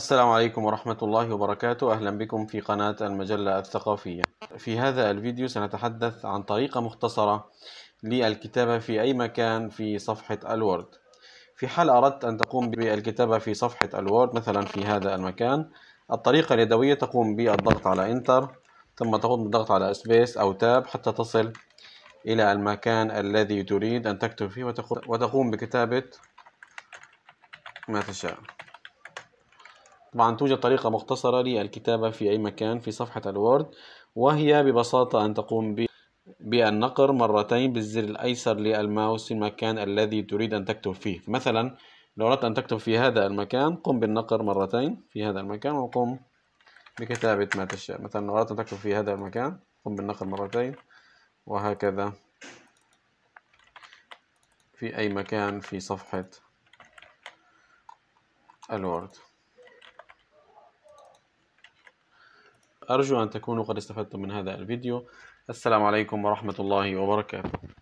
السلام عليكم ورحمة الله وبركاته أهلا بكم في قناة المجلة الثقافية في هذا الفيديو سنتحدث عن طريقة مختصرة للكتابة في أي مكان في صفحة الوورد في حال أردت أن تقوم بالكتابة في صفحة الوورد مثلا في هذا المكان الطريقة اليدوية تقوم بالضغط على انتر ثم تقوم بالضغط على سبيس أو تاب حتى تصل إلى المكان الذي تريد أن تكتب فيه وتقوم بكتابة ما تشاء طبعا توجد طريقة مختصرة للكتابة في أي مكان في صفحة الوورد وهي ببساطة أن تقوم بالنقر مرتين بالزر الأيسر للماوس في المكان الذي تريد أن تكتب فيه مثلا لو أردت أن تكتب في هذا المكان قم بالنقر مرتين في هذا المكان وقم بكتابة ما تشاء مثلا لو أردت أن تكتب في هذا المكان قم بالنقر مرتين وهكذا في أي مكان في صفحة الوورد أرجو أن تكونوا قد استفدتم من هذا الفيديو السلام عليكم ورحمة الله وبركاته